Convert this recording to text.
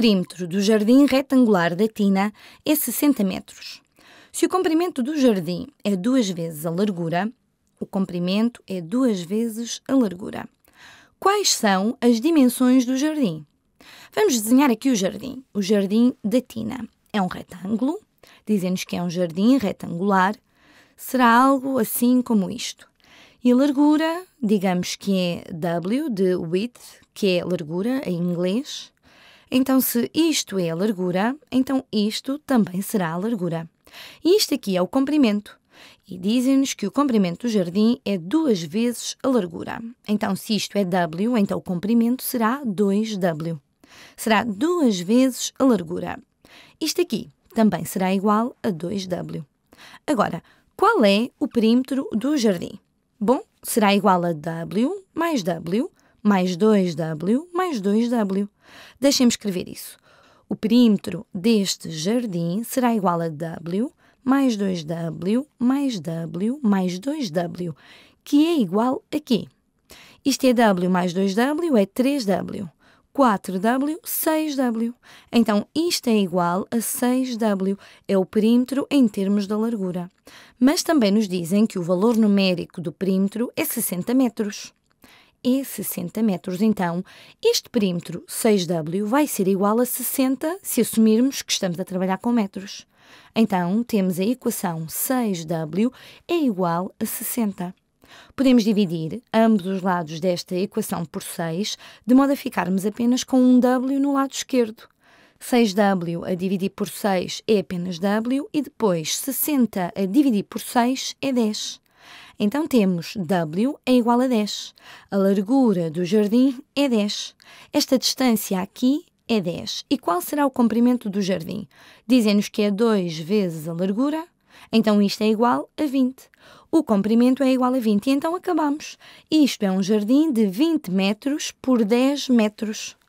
perímetro do jardim retangular da Tina é 60 metros. Se o comprimento do jardim é duas vezes a largura, o comprimento é duas vezes a largura. Quais são as dimensões do jardim? Vamos desenhar aqui o jardim, o jardim da Tina. É um retângulo, dizemos nos que é um jardim retangular. Será algo assim como isto. E a largura, digamos que é W de width, que é largura em inglês, então, se isto é a largura, então isto também será a largura. E isto aqui é o comprimento. E dizem-nos que o comprimento do jardim é duas vezes a largura. Então, se isto é W, então o comprimento será 2W. Será duas vezes a largura. Isto aqui também será igual a 2W. Agora, qual é o perímetro do jardim? Bom, será igual a W mais W mais 2W mais 2W. Deixem-me escrever isso. O perímetro deste jardim será igual a W mais 2W mais W mais 2W, que é igual a quê? Isto é W mais 2W, é 3W. 4W, 6W. Então, isto é igual a 6W, é o perímetro em termos da largura. Mas também nos dizem que o valor numérico do perímetro é 60 metros é 60 metros. Então, este perímetro 6W vai ser igual a 60 se assumirmos que estamos a trabalhar com metros. Então, temos a equação 6W é igual a 60. Podemos dividir ambos os lados desta equação por 6, de modo a ficarmos apenas com um W no lado esquerdo. 6W a dividir por 6 é apenas W e depois 60 a dividir por 6 é 10. Então temos W é igual a 10. A largura do jardim é 10. Esta distância aqui é 10. E qual será o comprimento do jardim? Dizem-nos que é 2 vezes a largura, então isto é igual a 20. O comprimento é igual a 20, e então acabamos. Isto é um jardim de 20 metros por 10 metros.